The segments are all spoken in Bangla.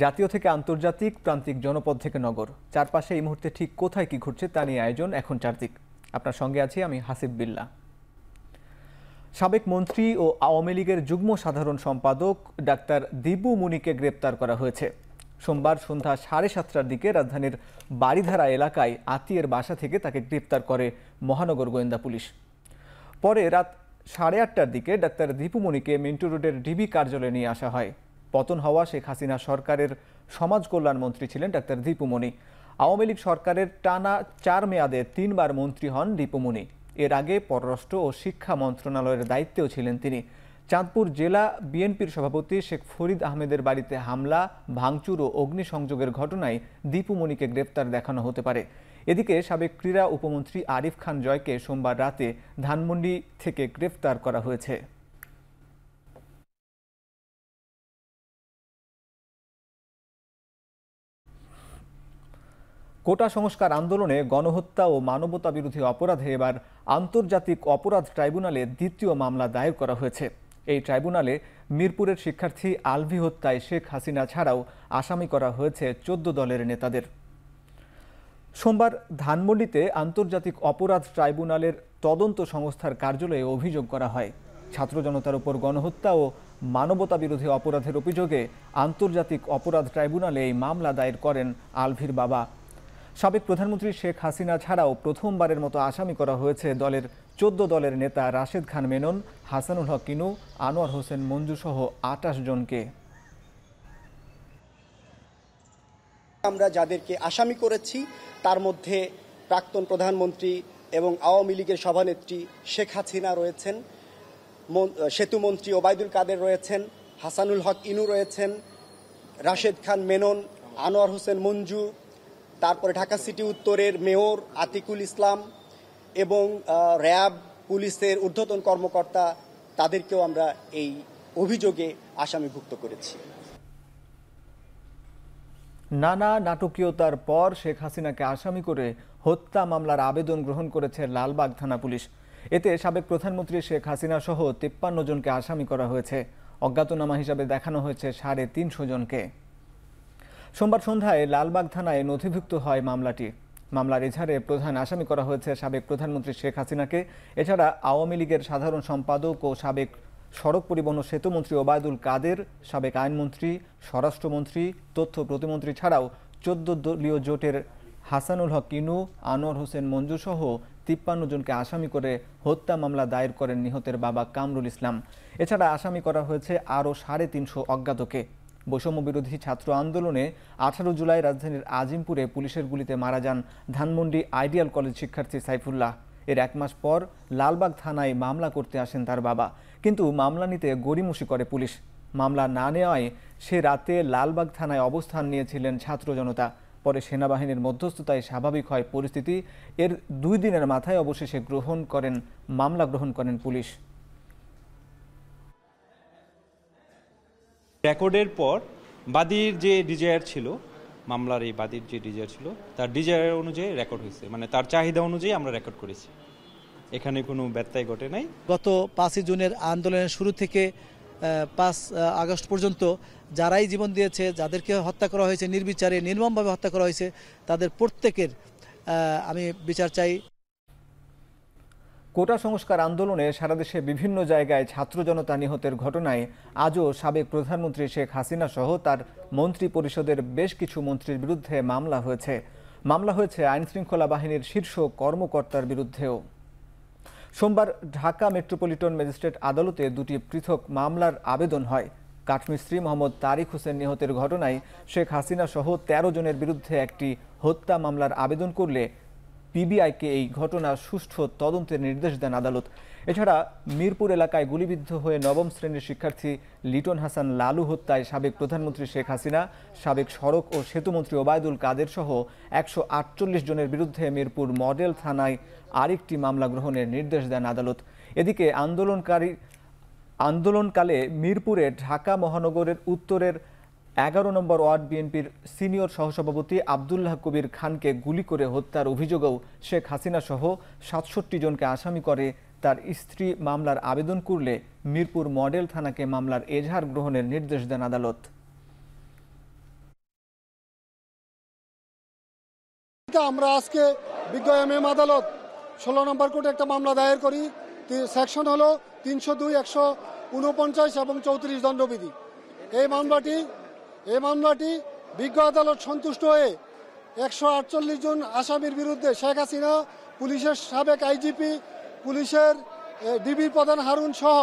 জাতীয় থেকে আন্তর্জাতিক প্রান্তিক জনপদ থেকে নগর চারপাশে এই মুহূর্তে ঠিক কোথায় কি ঘটছে তা নিয়ে আয়োজন এখন চারদিক আপনার সঙ্গে আছি আমি হাসিব বিল্লা সাবেক মন্ত্রী ও আওয়ামী লীগের যুগ্ম সাধারণ সম্পাদক ডাক্তার দিবু মুনিকে গ্রেপ্তার করা হয়েছে সোমবার সন্ধ্যা সাড়ে সাতটার দিকে রাজধানীর বাড়িধারা এলাকায় আতিয়ের বাসা থেকে তাকে গ্রেপ্তার করে মহানগর গোয়েন্দা পুলিশ পরে রাত সাড়ে আটটার দিকে ডাক্তার দীপুমণিকে মিন্টু রোডের ডিবি কার্যালয়ে নিয়ে আসা হয় পতন হওয়া শেখ হাসিনা সরকারের সমাজ কল্যাণ মন্ত্রী ছিলেন ডাক্তার দীপুমণি আওয়ামী লীগ সরকারের টানা চার মেয়াদে তিনবার মন্ত্রী হন দীপুমণি এর আগে পররাষ্ট্র ও শিক্ষা মন্ত্রণালয়ের দায়িত্বেও ছিলেন তিনি চাঁদপুর জেলা বিএনপির সভাপতি শেখ ফরিদ আহমেদের বাড়িতে হামলা ভাঙচুর ও অগ্নিসংযোগের ঘটনায় দীপুমণিকে গ্রেপ্তার দেখানো হতে পারে এদিকে সাবেক ক্রীড়া উপমন্ত্রী আরিফ খান জয়কে সোমবার রাতে ধানমন্ডি থেকে গ্রেফতার করা হয়েছে কোটা সংস্কার আন্দোলনে গণহত্যা ও মানবতা বিরোধী অপরাধে এবার আন্তর্জাতিক অপরাধ ট্রাইব্যুনালে দ্বিতীয় মামলা দায়ের করা হয়েছে এই ট্রাইব্যুনালে মিরপুরের শিক্ষার্থী আলভি হত্যায় শেখ হাসিনা ছাড়াও আসামি করা হয়েছে চোদ্দ দলের নেতাদের সোমবার ধানমন্ডিতে আন্তর্জাতিক অপরাধ ট্রাইব্যুনালের তদন্ত সংস্থার কার্যালয়ে অভিযোগ করা হয় ছাত্র জনতার উপর গণহত্যা ও মানবতা বিরোধী অপরাধের অভিযোগে আন্তর্জাতিক অপরাধ ট্রাইব্যুনালে এই মামলা দায়ের করেন আলভির বাবা সাবেক প্রধানমন্ত্রী শেখ হাসিনা ছাড়াও প্রথমবারের মতো আসামি করা হয়েছে দলের চোদ্দ দলের নেতা রাশেদ খান মেনন হাসানুল হক কিনু আনোয়ার হোসেন মঞ্জুসহ আটাশ জনকে আমরা যাদেরকে আসামি করেছি তার মধ্যে প্রাক্তন প্রধানমন্ত্রী এবং আওয়ামী লীগের সভানেত্রী শেখ হাসিনা রয়েছেন সেতুমন্ত্রী ওবায়দুল কাদের রয়েছেন হাসানুল হক ইনু রয়েছেন রাশেদ খান মেনন আনোয়ার হোসেন মঞ্জু তারপরে ঢাকা সিটি উত্তরের মেয়র আতিকুল ইসলাম এবং র্যাব পুলিশের ঊর্ধ্বতন কর্মকর্তা তাদেরকেও আমরা এই অভিযোগে আসামিভুক্ত করেছি নানা নাটকীয়তার পর শেখ হাসিনাকে আসামি করে হত্যা মামলার আবেদন গ্রহণ করেছে লালবাগ থানা পুলিশ এতে সাবেক প্রধানমন্ত্রী শেখ হাসিনা সহ তিপ্পান্ন জনকে আসামি করা হয়েছে অজ্ঞাতনামা হিসাবে দেখানো হয়েছে সাড়ে তিনশো জনকে সোমবার সন্ধ্যায় লালবাগ থানায় নথিভুক্ত হয় মামলাটি মামলার এছাড়ে প্রধান আসামি করা হয়েছে সাবেক প্রধানমন্ত্রী শেখ হাসিনাকে এছাড়া আওয়ামী লীগের সাধারণ সম্পাদক ও সাবেক সড়ক পরিবহন ও সেতুমন্ত্রী ওবায়দুল কাদের সাবেক আইনমন্ত্রী স্বরাষ্ট্রমন্ত্রী তথ্য প্রতিমন্ত্রী ছাড়াও চোদ্দ দলীয় জোটের হাসানুল হক ইনু আনোয়ার হোসেন মঞ্জুসহ তিপ্পান্ন জনকে আসামি করে হত্যা মামলা দায়ের করেন নিহতের বাবা কামরুল ইসলাম এছাড়া আসামি করা হয়েছে আরও সাড়ে তিনশো অজ্ঞাতকে বৈষম্য বিরোধী ছাত্র আন্দোলনে আঠারো জুলাই রাজধানীর আজিমপুরে পুলিশের গুলিতে মারা যান ধানমন্ডি আইডিয়াল কলেজ শিক্ষার্থী সাইফুল্লাহ এর এক মাস পর লালবাগ থানায় মামলা করতে আসেন তার বাবা কিন্তু মামলা নিতে গড়িমসি করে পুলিশ মামলা না নেওয়ায় সে রাতে লালবাগ থানায় অবস্থান নিয়েছিলেন ছাত্র জনতা পরে সেনাবাহিনীর মধ্যস্থতায় স্বাভাবিক হয় পরিস্থিতি এর দুই দিনের মাথায় অবশেষে গ্রহণ করেন মামলা গ্রহণ করেন পুলিশ রেকর্ডের পর বাদীর যে ডিজায়ার ছিল মামলার এই বাদীর যে ডিজায়ার ছিল তার ডিজায়ার অনুযায়ী রেকর্ড হয়েছে মানে তার চাহিদা অনুযায়ী আমরা রেকর্ড করেছি এখানে কোনো ব্যত্যয় ঘটে নাই গত পাঁচই জুনের আন্দোলনের শুরু থেকে পাঁচ আগস্ট পর্যন্ত যারাই জীবন দিয়েছে যাদেরকে হত্যা করা হয়েছে নির্বিচারে নির্মমভাবে হত্যা করা হয়েছে তাদের প্রত্যেকের আমি বিচার চাই কোটা সংস্কার আন্দোলনে সারা দেশে বিভিন্ন জায়গায় ছাত্র জনতা নিহতের ঘটনায় আজও সাবেক প্রধানমন্ত্রী শেখ হাসিনা সহ তার মন্ত্রী পরিষদের বেশ কিছু মন্ত্রীর বিরুদ্ধে মামলা হয়েছে মামলা হয়েছে আইনশৃঙ্খলা বাহিনীর শীর্ষ কর্মকর্তার বিরুদ্ধেও সোমবার ঢাকা মেট্রোপলিটন ম্যাজিস্ট্রেট আদালতে দুটি পৃথক মামলার আবেদন হয় কাঠমিস্ত্রি মোহাম্মদ তারিক হোসেন নিহতের ঘটনায় শেখ হাসিনা সহ তেরো জনের বিরুদ্ধে একটি হত্যা মামলার আবেদন করলে পিবিআইকে এই ঘটনার সুষ্ঠু তদন্তের নির্দেশ দেন আদালত এছাড়া মিরপুর এলাকায় গুলিবিদ্ধ হয়ে নবম শ্রেণীর শিক্ষার্থী লিটন হাসান লালু হত্যায় সাবেক প্রধানমন্ত্রী শেখ হাসিনা সাবেক সড়ক ও সেতুমন্ত্রী ওবায়দুল কাদের সহ একশো জনের বিরুদ্ধে মিরপুর মডেল থানায় আরেকটি মামলা গ্রহণের নির্দেশ দেন আদালত এদিকে আন্দোলনকারী আন্দোলনকালে মিরপুরে ঢাকা মহানগরের উত্তরের এগারো নম্বর ওয়ার্ড বিএনপির সিনিয়র সহসভাপতি আবদুল্লাহ কবির খানকে গুলি করে হত্যার অভিযোগেও শেখ হাসিনা সহ সাতষট্টি জনকে আসামি করে তার স্ত্রী মামলার আবেদন করলে মিরপুর মডেল থানাকে মামলার এজাহার গ্রহণের নির্দেশ দেন আদালত আমরা আজকে বিজ্ঞ এম এম আদালত ষোলো নম্বর কোর্টে একটা মামলা দায়ের করি সেকশন হলো তিনশো দুই একশো উনপঞ্চাশ এবং চৌত্রিশ দণ্ডবিধি এই মামলাটি এই মামলাটি বিজ্ঞ আদালত সন্তুষ্ট হয়ে একশো আটচল্লিশ জন আসামির বিরুদ্ধে শেখ হাসিনা পুলিশের সাবেক আইজিপি পুলিশের ডিবি প্রধান হারুন সহ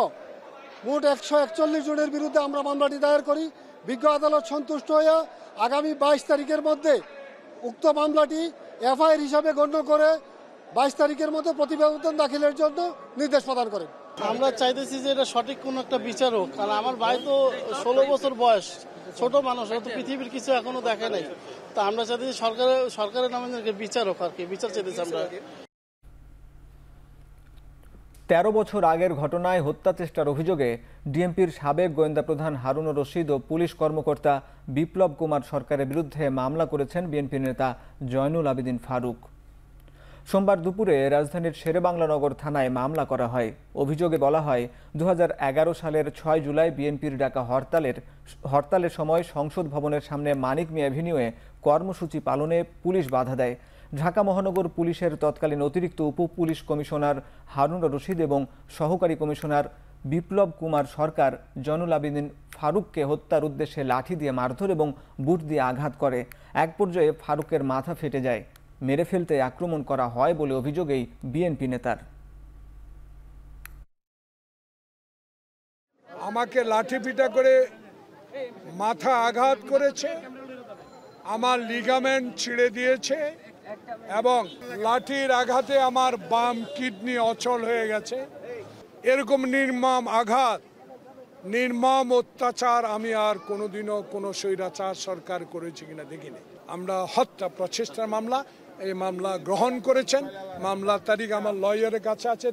মোট একশো একচল্লিশ জনের বিরুদ্ধে আমরা মামলাটি দায়ের করি বিজ্ঞ আদালত সন্তুষ্ট হয়ে আগামী বাইশ তারিখের মধ্যে উক্ত মামলাটি এফআইআর হিসাবে গণ্য করে বাইশ তারিখের মধ্যে প্রতিবেদন দাখিলের জন্য নির্দেশ প্রদান করেন আমরা চাইতেছি যে এটা সঠিক কোন একটা বিচার হোক কারণ আমার ভাই তো ষোলো বছর বয়স ছোট মানুষ হয়তো হ্যাঁ, হ্যাঁ। পৃথিবীর কিছু এখনো দেখে নাই তা আমরা চাইতেছি সরকারের সরকারের নামে বিচার হোক আর কি বিচার চাইতেছি আমরা তেরো বছর আগের ঘটনায় হত্যা চেষ্টার অভিযোগে ডিএমপির সাবেক গোয়েন্দা প্রধান হারুনুর রশিদ ও পুলিশ কর্মকর্তা বিপ্লব কুমার সরকারের বিরুদ্ধে মামলা করেছেন বিএনপি নেতা জয়নুল আবেদিন ফারুক সোমবার দুপুরে রাজধানীর শেরেবাংলানগর থানায় মামলা করা হয় অভিযোগে বলা হয় দু সালের ছয় জুলাই বিএনপির ডাকা হরতালের হরতালের সময় সংসদ ভবনের সামনে মানিক মি অ্যাভিনিউয়ে কর্মসূচি পালনে পুলিশ বাধা দেয় ঢাকা মহানগর পুলিশের তৎকালীন অতিরিক্ত উপ পুলিশ কমিশনার হারুন রশিদ এবং সহকারী কমিশনার বিপ্লব কুমার সরকার জয়নুল ফারুককে হত্যার উদ্দেশ্যে লাঠি দিয়ে মারধর এবং বুট দিয়ে আঘাত করে এক পর্যায়ে ফারুকের মাথা ফেটে যায় মেরে ফেলতে আক্রমণ করা হয় বলে অভিযোগ এই বিএনপি নেতার আমাকে লাঠিপিটা করে মাথা আঘাত করেছে আমার লিগামেন্ট ছিঁড়ে দিয়েছে এবং লাঠির আঘাতে আমার বাম কিডনি অচল হয়ে গেছে এরকম নির্মম আঘাত নির্মম অত্যাচার আমি আর কোনোদিনও কোনো স্বৈরাচার সরকার করেছি কিনা দেখিনি আমরা হত্যা প্রচেষ্টার মামলা এই মামলা গ্রহণ করেছেন মামলার তারিখ আমার লয়ারের কাছে আছে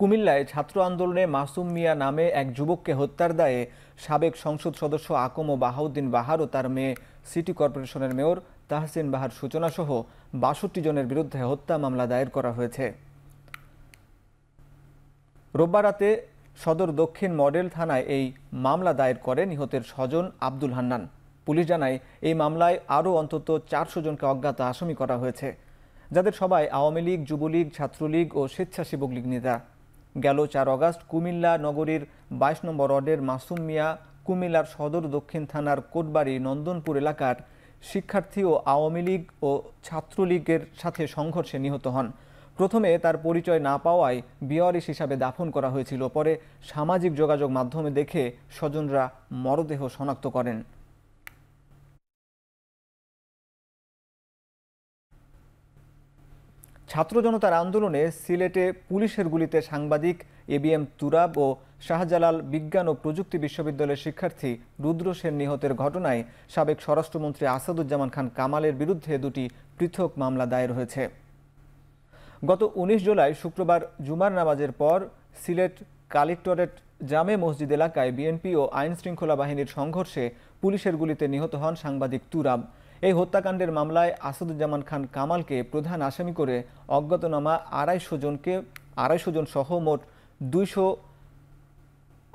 কুমিল্লায় ছাত্র আন্দোলনে মাসুম মিয়া নামে এক যুবককে হত্যার দায়ে সাবেক সংসদ সদস্য আকম ও বাহাউদ্দিন বাহার ও তার মেয়ে সিটি কর্পোরেশনের মেয়র তাহসিন বাহার সূচনা সহ বাষট্টি জনের বিরুদ্ধে হত্যা মামলা দায়ের করা হয়েছে রোববার রাতে সদর দক্ষিণ মডেল থানায় এই মামলা দায়ের করে নিহতের স্বজন আব্দুল হান্নান পুলিশ জানায় এই মামলায় আরও অন্তত চারশো জনকে অজ্ঞাত আসামি করা হয়েছে যাদের সবাই আওয়ামী লীগ যুবলীগ ছাত্রলীগ ও স্বেচ্ছাসেবক লীগ নেতা গেল চার অগাস্ট কুমিল্লা নগরীর বাইশ নম্বর ওয়ার্ডের মাসুম মিয়া কুমিল্লার সদর দক্ষিণ থানার কোটবাড়ি নন্দনপুর এলাকার শিক্ষার্থী ও আওয়ামী লীগ ও ছাত্রলীগের সাথে সংঘর্ষে নিহত হন প্রথমে তার পরিচয় না পাওয়ায় বিয়ারিস হিসাবে দাফন করা হয়েছিল পরে সামাজিক যোগাযোগ মাধ্যমে দেখে স্বজনরা মরদেহ শনাক্ত করেন ছাত্র জনতার আন্দোলনে সিলেটে পুলিশের গুলিতে সাংবাদিক এবিএম তুরাব ও শাহজালাল বিজ্ঞান ও প্রযুক্তি বিশ্ববিদ্যালয়ের শিক্ষার্থী রুদ্র সেন নিহতের ঘটনায় সাবেক স্বরাষ্ট্রমন্ত্রী আসাদুজ্জামান খান কামালের বিরুদ্ধে দুটি পৃথক মামলা দায়ের হয়েছে গত ১৯ জুলাই শুক্রবার জুমার নামাজের পর সিলেট কালেক্টরেট জামে মসজিদ এলাকায় বিএনপি ও আইন শৃঙ্খলা বাহিনীর সংঘর্ষে পুলিশের গুলিতে নিহত হন সাংবাদিক তুরাব এই হত্যাকাণ্ডের মামলায় আসাদুজ্জামান খান কামালকে প্রধান আসামি করে অজ্ঞাতনামা আড়াইশো জনকে আড়াইশো জন সহ মোট দুইশো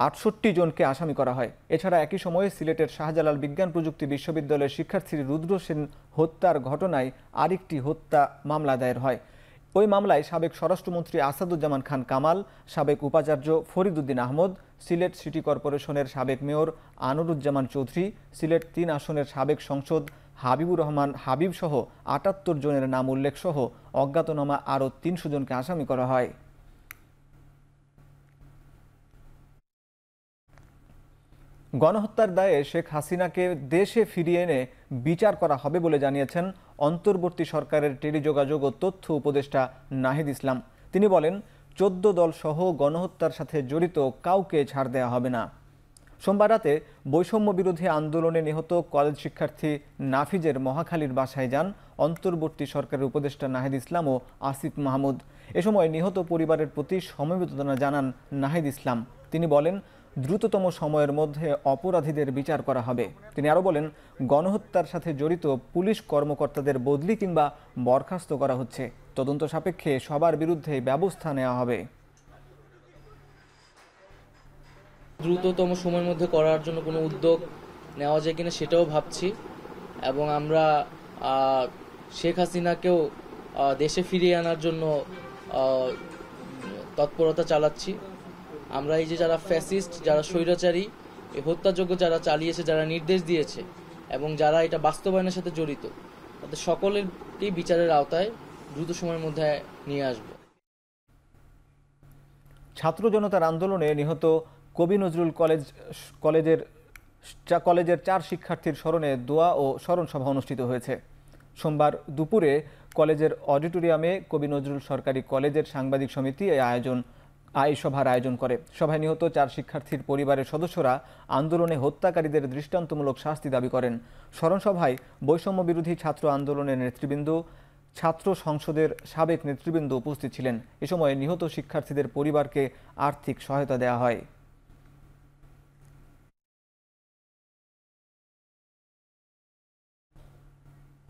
আটষট্টি জনকে আসামি করা হয় এছাড়া একই সময়ে সিলেটের শাহজালাল বিজ্ঞান প্রযুক্তি বিশ্ববিদ্যালয়ের শিক্ষার্থী রুদ্র সেন হত্যার ঘটনায় আরেকটি হত্যা মামলা দায়ের হয় ওই মামলায় সাবেক স্বরাষ্ট্রমন্ত্রী আসাদুজ্জামান খান কামাল সাবেক উপাচার্য ফরিদুদ্দিন আহমদ সিলেট সিটি কর্পোরেশনের সাবেক মেয়র আনুরুজ্জামান চৌধুরী সিলেট তিন আসনের সাবেক সংসদ হাবিবুর রহমান হাবিব সহ আটাত্তর জনের নাম উল্লেখ সহ অজ্ঞাতনামা আরও তিনশো জনকে আসামি করা হয় গণহত্যার দায়ে শেখ হাসিনাকে দেশে ফিরিয়ে এনে বিচার করা হবে বলে জানিয়েছেন অন্তর্বর্তী সরকারের টেলিযোগাযোগ ও তথ্য উপদেষ্টা নাহিদ ইসলাম তিনি বলেন চোদ্দ দলসহ গণহত্যার সাথে জড়িত কাউকে ছাড় দেয়া হবে না সোমবার রাতে বৈষম্য বিরোধী আন্দোলনে নিহত কলেজ শিক্ষার্থী নাফিজের মহাখালীর বাসায় যান অন্তর্বর্তী সরকারের উপদেষ্টা নাহিদ ইসলাম ও আসিফ মাহমুদ এ সময় নিহত পরিবারের প্রতি সমবেদনা জানান নাহিদ ইসলাম তিনি বলেন দ্রুততম সময়ের মধ্যে অপরাধীদের বিচার করা হবে তিনি আরও বলেন গণহত্যার সাথে জড়িত পুলিশ কর্মকর্তাদের বদলি কিংবা বরখাস্ত করা হচ্ছে তদন্ত সাপেক্ষে সবার বিরুদ্ধে ব্যবস্থা নেওয়া হবে দ্রুততম সময়ের মধ্যে করার জন্য কোনো উদ্যোগ নেওয়া যায় কিনা সেটাও ভাবছি এবং আমরা শেখ হাসিনাকেও দেশে ফিরিয়ে আনার জন্য তৎপরতা চালাচ্ছি আমরা এই যে যারা ফ্যাসিস্ট যারা স্বৈরাচারী এই হত্যাযোগ্য যারা চালিয়েছে যারা নির্দেশ দিয়েছে এবং যারা এটা বাস্তবায়নের সাথে জড়িত তাদের সকলেরকেই বিচারের আওতায় দ্রুত সময়ের মধ্যে নিয়ে আসব ছাত্র জনতার আন্দোলনে নিহত কবি নজরুল কলেজ কলেজের কলেজের চার শিক্ষার্থীর স্মরণে দোয়া ও স্মরণ সভা অনুষ্ঠিত হয়েছে সোমবার দুপুরে কলেজের অডিটোরিয়ামে কবি নজরুল সরকারি কলেজের সাংবাদিক সমিতি এই আয়োজন আই সভার আয়োজন করে সভায় নিহত চার শিক্ষার্থীর পরিবারের সদস্যরা আন্দোলনে হত্যাকারীদের দৃষ্টান্তমূলক শাস্তি দাবি করেন স্মরণসভায় বৈষম্য বিরোধী ছাত্র আন্দোলনের নেতৃবৃন্দ ছাত্র সংসদের সাবেক নেতৃবৃন্দ উপস্থিত ছিলেন এ সময় নিহত শিক্ষার্থীদের পরিবারকে আর্থিক সহায়তা দেওয়া হয়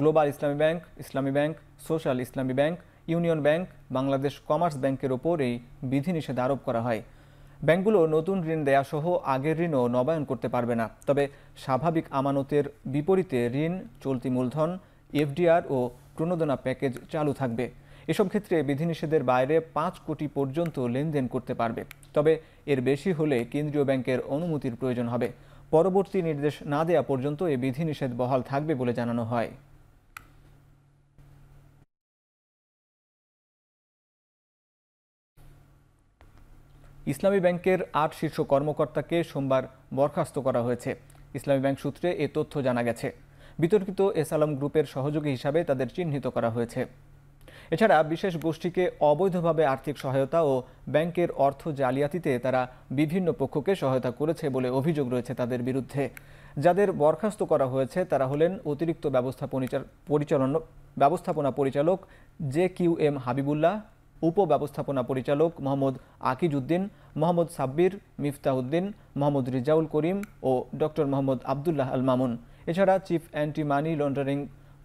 global Islami Bank Islami Bank Social Islami Bank Union Bank Bangladesh Commerce ব্যাংকের ওপর এই বিধিনিষেধ আরোপ করা হয় ব্যাংকগুলো নতুন ঋণ দেয়া সহ আগের ঋণও নবায়ন করতে পারবে না তবে স্বাভাবিক আমানতের বিপরীতে ঋণ চলতি মূলধন এফডিআর ও প্রণোদনা প্যাকেজ চালু থাকবে এসব ক্ষেত্রে বিধিনিষেধের বাইরে পাঁচ কোটি পর্যন্ত লেনদেন করতে পারবে তবে এর বেশি হলে কেন্দ্রীয় ব্যাংকের অনুমতির প্রয়োজন হবে পরবর্তী নির্দেশ না দেয়া পর্যন্ত এ বিধিনিষেধ বহাল থাকবে বলে জানানো হয় ইসলামী ব্যাংকের আট শীর্ষ কর্মকর্তাকে সোমবার বরখাস্ত করা হয়েছে ইসলামী ব্যাংক সূত্রে এ তথ্য জানা গেছে বিতর্কিত এস আলম গ্রুপের সহযোগী হিসাবে তাদের চিহ্নিত করা হয়েছে এছাড়া বিশেষ গোষ্ঠীকে অবৈধভাবে আর্থিক সহায়তা ও ব্যাংকের অর্থ জালিয়াতিতে তারা বিভিন্ন পক্ষকে সহায়তা করেছে বলে অভিযোগ রয়েছে তাদের বিরুদ্ধে যাদের বরখাস্ত করা হয়েছে তারা হলেন অতিরিক্ত ব্যবস্থা পরিচালনা ব্যবস্থাপনা পরিচালক জে কিউ এম হাবিবুল্লাহ উপব্যবস্থাপনা পরিচালক মোহাম্মদ আকিজ উদ্দিন মোহাম্মদ সাব্বির মিফতাউদ্দিন মোহাম্মদ রিজাউল করিম ও ডক্টর মোহাম্মদ আবদুল্লাহ আল মামুন এছাড়া chief anti money laundering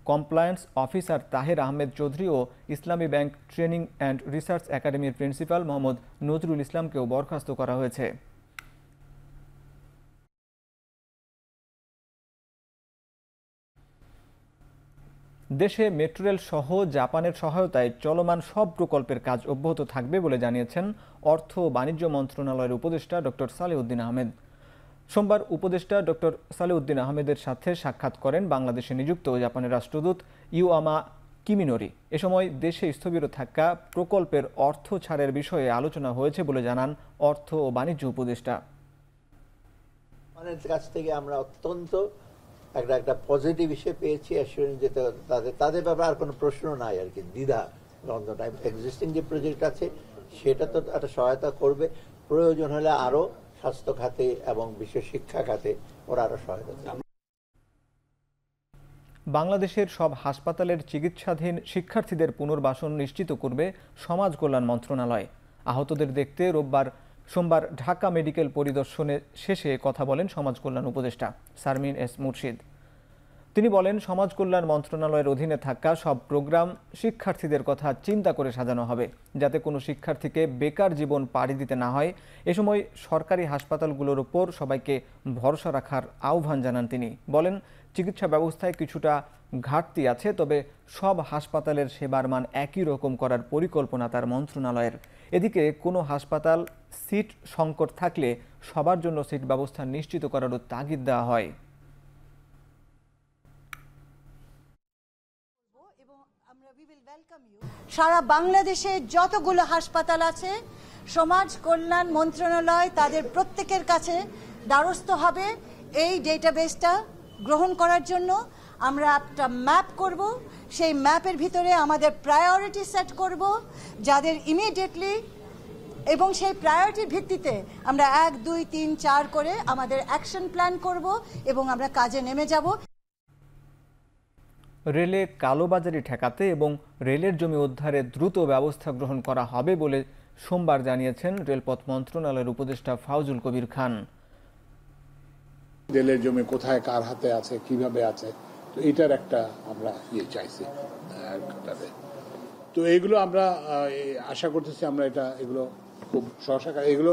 compliance officer Taher Ahmed Chowdhury ও Islami Bank Training and Research একাডেমির প্রিন্সিপাল মোহাম্মদ নজরুল ইসলামকেও বরখাস্ত করা হয়েছে দেশে মেট্রোরেল সহ জাপানের সহায়তায় চলমান সব প্রকল্পের কাজ অব্যাহত থাকবে বলে জানিয়েছেন অর্থ ও বাণিজ্য মন্ত্রণালয়ের উপদেষ্টা ডক্টর সালেউদ্দিন আহমেদ সোমবার উপদেষ্টা ডক্টর সালেউদ্দিন আহমেদের সাথে সাক্ষাৎ করেন বাংলাদেশে নিযুক্ত জাপানের রাষ্ট্রদূত ইউআমা কিমিনোরি এ সময় দেশে স্থবির থাকা প্রকল্পের অর্থ ছাড়ের বিষয়ে আলোচনা হয়েছে বলে জানান অর্থ ও বাণিজ্য উপদেষ্টা কাছ থেকে আমরা অত্যন্ত একটা একটা পজিটিভ হিসেবে পেয়েছি অ্যাসুরেন্স যেতে তাদের তাদের ব্যাপারে আর কোনো প্রশ্ন নাই আর কি দ্বিধা দ্বন্দ্ব টাইম এক্সিস্টিং যে প্রজেক্ট আছে সেটা তো একটা সহায়তা করবে প্রয়োজন হলে আরও স্বাস্থ্য খাতে এবং বিশ্ব শিক্ষা খাতে ওরা আরও সহায়তা বাংলাদেশের সব হাসপাতালের চিকিৎসাধীন শিক্ষার্থীদের পুনর্বাসন নিশ্চিত করবে সমাজ কল্যাণ মন্ত্রণালয় আহতদের দেখতে রোববার সোমবার ঢাকা মেডিকেল পরিদর্শনে শেষে কথা বলেন সমাজ কল্যাণ উপদেষ্টা সারমিন এস মুর্শিদ তিনি বলেন সমাজ কল্যাণ মন্ত্রণালয়ের অধীনে থাকা সব প্রোগ্রাম শিক্ষার্থীদের কথা চিন্তা করে সাজানো হবে যাতে কোনো শিক্ষার্থীকে বেকার জীবন পাড়ি দিতে না হয় এ সময় সরকারি হাসপাতালগুলোর ওপর সবাইকে ভরসা রাখার আহ্বান জানান তিনি বলেন চিকিৎসা ব্যবস্থায় কিছুটা ঘাটতি আছে তবে সব হাসপাতালের সেবার মান একই রকম করার পরিকল্পনা তার মন্ত্রণালয়ের এদিকে কোনো হাসপাতাল সিট সংকট থাকলে সবার জন্য সিট ব্যবস্থা নিশ্চিত করারও তাগিদ দেওয়া হয় সারা বাংলাদেশে যতগুলো হাসপাতাল আছে সমাজ কল্যাণ মন্ত্রণালয় তাদের প্রত্যেকের কাছে দ্বারস্থ হবে এই ডেটাবেসটা গ্রহণ করার জন্য আমরা একটা ম্যাপ করব সেই ম্যাপের ভিতরে আমাদের প্রায়োরিটি সেট করব যাদের ইমিডিয়েটলি এবং সেই প্রায়োরিটির ভিত্তিতে আমরা এক দুই তিন চার করে আমাদের অ্যাকশন প্ল্যান করব এবং আমরা কাজে নেমে যাব রেলে কালোবাজারি ঠেকাতে এবং রেলের জমি উদ্ধারে দ্রুত ব্যবস্থা গ্রহণ করা হবে বলে সোমবার জানিয়েছেন রেলপথ মন্ত্রণালয়ের উপদেষ্টা ফাউজুল কবির খান রেলের জমি কোথায় কার হাতে আছে কিভাবে আছে তো এটার একটা আমরা ইয়ে চাইছি তো এগুলো আমরা আশা করতেছি আমরা এটা এগুলো খুব সহসাকার এগুলো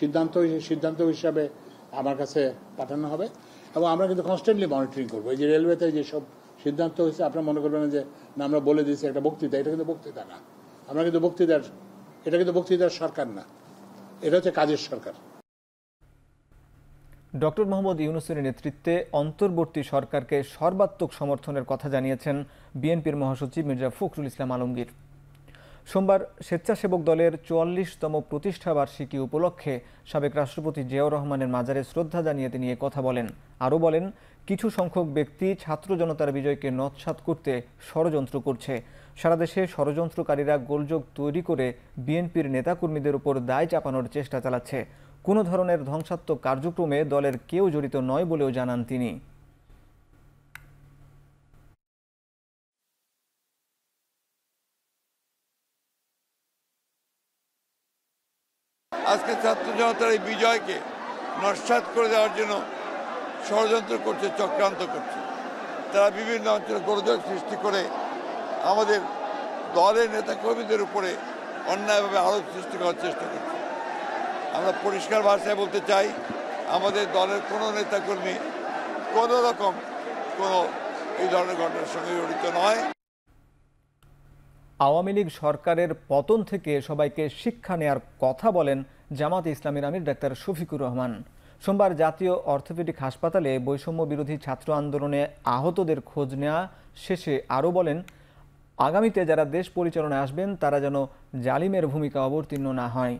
সিদ্ধান্ত সিদ্ধান্ত হিসাবে আমার কাছে পাঠানো হবে এবং আমরা কিন্তু কনস্ট্যান্টলি মনিটরিং করবো এই যে রেলওয়েতে যেসব সিদ্ধান্ত হয়েছে আপনারা মনে করবেন যে না আমরা বলে দিয়েছি একটা বক্তৃতা এটা কিন্তু বক্তৃতা না আমরা কিন্তু বক্তৃতার এটা কিন্তু বক্তৃতার সরকার না এটা হচ্ছে কাজের সরকার ডক্টর মোহাম্মদ ইউনুসের নেতৃত্বে অন্তর্বর্তী সরকারকে সর্বাত্মক সমর্থনের কথা জানিয়েছেন বিএনপির মহাসচিব মির্জা ফখরুল ইসলাম আলমগীর সোমবার স্বেচ্ছাসেবক দলের চুয়াল্লিশতম প্রতিষ্ঠাবার্ষিকী উপলক্ষে সাবেক রাষ্ট্রপতি জিয়াউর রহমানের মাজারে শ্রদ্ধা জানিয়ে তিনি কথা বলেন আরও বলেন কিছু সংখ্যক ব্যক্তি ছাত্র জনতার বিজয়কে নৎসাত করতে ষড়যন্ত্র করছে সারা দেশে ষড়যন্ত্রকারীরা গোলযোগ তৈরি করে বিএনপির নেতাকর্মীদের উপর দায় চাপানোর চেষ্টা চালাচ্ছে কোনো ধরনের ধ্বংসাত্মক কার্যক্রমে দলের কেউ জড়িত নয় বলেও জানান তিনি আজকে ছাত্র জনতার এই বিজয়কে নস্বাত করে দেওয়ার জন্য ষড়যন্ত্র করছে চক্রান্ত করছে তারা বিভিন্ন অঞ্চলে গোলযোগ সৃষ্টি করে আমাদের দলের নেতাকর্মীদের উপরে অন্যায়ভাবে আরোপ সৃষ্টি করার চেষ্টা করছে আমরা পরিষ্কার ভাষায় বলতে চাই আমাদের দলের কোনো নেতাকর্মী কোনো রকম কোনো এই ধরনের ঘটনার সঙ্গে জড়িত নয় আওয়ামী লীগ সরকারের পতন থেকে সবাইকে শিক্ষা নেয়ার কথা বলেন জামাত ইসলামের আমির ডাক্তার শফিকুর রহমান সোমবার জাতীয় অর্থোপেডিক হাসপাতালে বৈষম্য বিরোধী ছাত্র আন্দোলনে আহতদের খোঁজ নেওয়া শেষে আরও বলেন আগামীতে যারা দেশ পরিচালনায় আসবেন তারা যেন জালিমের ভূমিকা অবতীর্ণ না হয়